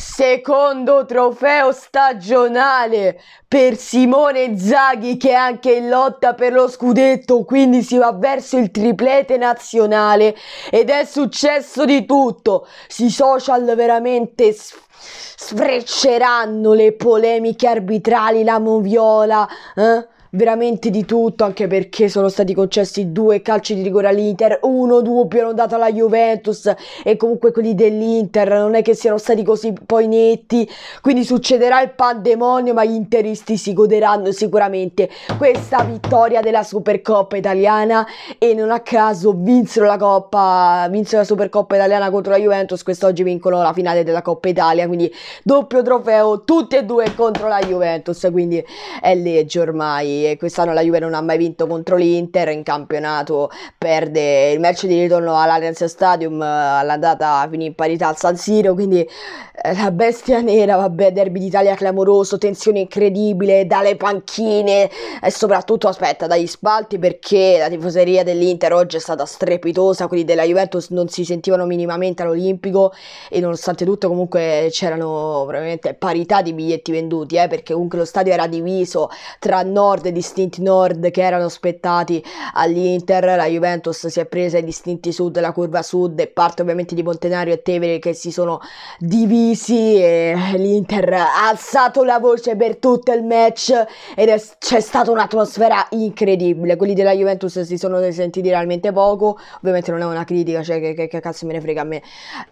Secondo trofeo stagionale per Simone Zaghi che è anche in lotta per lo scudetto, quindi si va verso il triplete nazionale ed è successo di tutto. Si social veramente sfrecceranno le polemiche arbitrali, la moviola. Eh? veramente di tutto, anche perché sono stati concessi due calci di rigore all'Inter, uno dubbio hanno dato alla Juventus e comunque quelli dell'Inter non è che siano stati così poi netti, quindi succederà il pandemonio, ma gli interisti si goderanno sicuramente questa vittoria della Supercoppa italiana e non a caso vinsero la Coppa, vinsero la Supercoppa italiana contro la Juventus, quest'oggi vincono la finale della Coppa Italia, quindi doppio trofeo tutti e due contro la Juventus, quindi è legge ormai quest'anno la Juve non ha mai vinto contro l'Inter, in campionato perde il match di ritorno all'Allianz Stadium, eh, all'andata finì in parità al San Siro, quindi eh, la bestia nera, vabbè, derby d'Italia clamoroso, tensione incredibile, dalle panchine e soprattutto, aspetta, dagli spalti perché la tifoseria dell'Inter oggi è stata strepitosa, quelli della Juventus non si sentivano minimamente all'Olimpico e nonostante tutto comunque c'erano probabilmente parità di biglietti venduti, eh, perché comunque lo stadio era diviso tra nord e i distinti nord che erano spettati all'Inter, la Juventus si è presa i distinti sud, la curva sud e parte ovviamente di Montenario e Tevere che si sono divisi e l'Inter ha alzato la voce per tutto il match ed è, c'è stata un'atmosfera incredibile, quelli della Juventus si sono sentiti realmente poco, ovviamente non è una critica, cioè che, che, che cazzo me ne frega a me.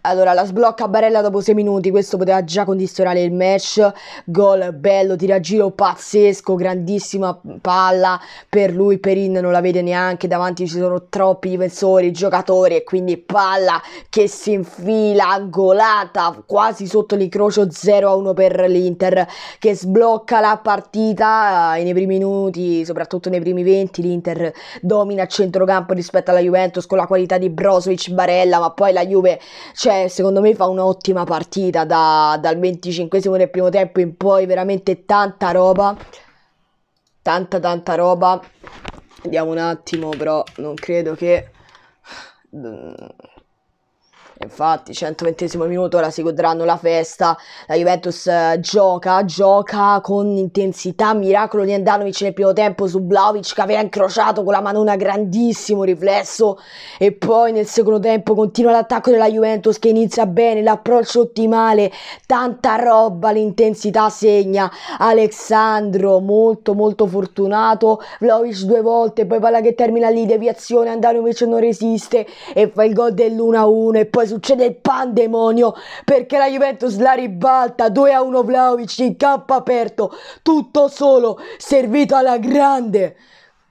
Allora la sblocca Barella dopo 6 minuti, questo poteva già condizionare il match, gol bello, tira giro pazzesco, grandissima palla per lui Perin non la vede neanche davanti ci sono troppi difensori giocatori e quindi palla che si infila angolata quasi sotto l'incrocio 0 a 1 per l'Inter che sblocca la partita eh, nei primi minuti soprattutto nei primi 20 l'Inter domina a centrocampo rispetto alla Juventus con la qualità di Brozovic Barella ma poi la Juve cioè, secondo me fa un'ottima partita da, dal 25 nel primo tempo in poi veramente tanta roba tanta tanta roba. Vediamo un attimo, però non credo che Infatti, 120 minuto, ora si godranno la festa. La Juventus eh, gioca, gioca con intensità. Miracolo di Andanovic nel primo tempo su Vlaovic che aveva incrociato con la mano una grandissimo riflesso. E poi nel secondo tempo continua l'attacco della Juventus che inizia bene, l'approccio ottimale, tanta roba, l'intensità segna. Alessandro molto molto fortunato, Vlaovic due volte, poi palla che termina lì, deviazione, Andanovic non resiste e fa il gol dell'1-1 e poi succede il pandemonio perché la Juventus la ribalta 2 a 1 Vlaovic in campo aperto, tutto solo, servito alla grande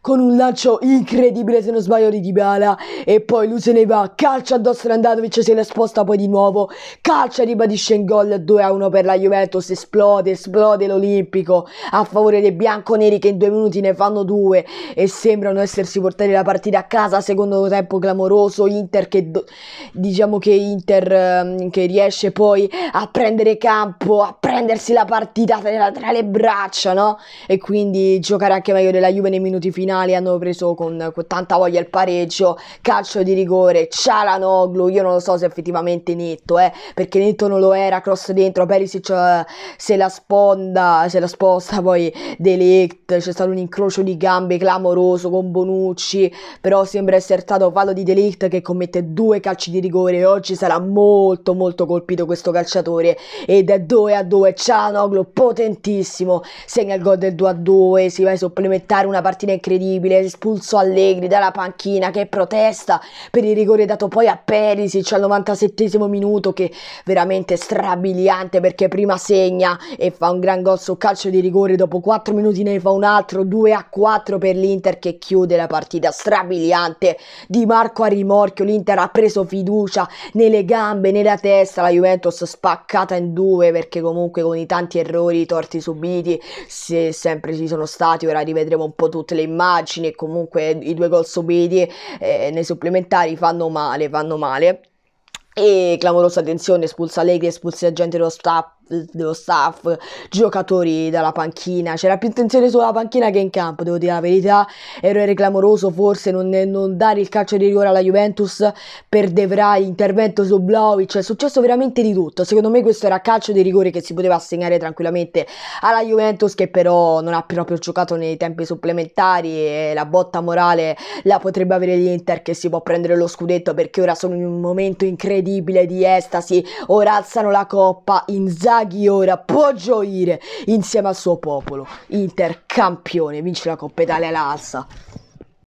con un lancio incredibile se non sbaglio di Dybala e poi lui se ne va, calcia addosso Randanovic se la sposta poi di nuovo, calcia ribadisce in gol 2 a 1 per la Juventus, esplode, esplode l'Olimpico a favore dei bianconeri che in due minuti ne fanno due e sembrano essersi portati la partita a casa, secondo tempo clamoroso, Inter che diciamo che Inter eh, che riesce poi a prendere campo, a prendersi la partita tra, tra le braccia, no? E quindi giocare anche meglio della Juve nei minuti finali finale hanno preso con, con tanta voglia il pareggio, calcio di rigore, Cialanoglu, io non lo so se effettivamente netto, eh, perché netto non lo era, cross dentro, Perisic uh, se la sponda, se la sposta poi Delict, c'è stato un incrocio di gambe clamoroso con Bonucci, però sembra essere stato fallo di Delict che commette due calci di rigore oggi sarà molto molto colpito questo calciatore ed è 2 a 2, Cialanoglu potentissimo, segna il gol del 2 a 2, si va a supplementare una partita incredibile incredibile, espulso Allegri dalla panchina che protesta per il rigore dato poi a Perisic al 97 minuto che veramente strabiliante perché prima segna e fa un gran gol sul calcio di rigore, dopo 4 minuti ne fa un altro, 2 a 4 per l'Inter che chiude la partita strabiliante di Marco a rimorchio, l'Inter ha preso fiducia nelle gambe, nella testa, la Juventus spaccata in due perché comunque con i tanti errori, i torti subiti, se sempre ci sono stati, ora rivedremo un po' tutte le immagini immagini e comunque i due gol subiti eh, nei supplementari fanno male, fanno male. E clamorosa attenzione, espulsa Allegri, espulsa agenti dello staff dello staff, giocatori dalla panchina, c'era più tensione sulla panchina che in campo, devo dire la verità, errore clamoroso forse non, non dare il calcio di rigore alla Juventus per De intervento su Vlaovic, è successo veramente di tutto, secondo me questo era calcio di rigore che si poteva assegnare tranquillamente alla Juventus che però non ha proprio giocato nei tempi supplementari e la botta morale la potrebbe avere l'Inter che si può prendere lo scudetto perché ora sono in un momento incredibile di estasi, ora alzano la coppa, in Zag. Draghi ora può gioire insieme al suo popolo. Inter campione, vince la Coppa Italia l'alza.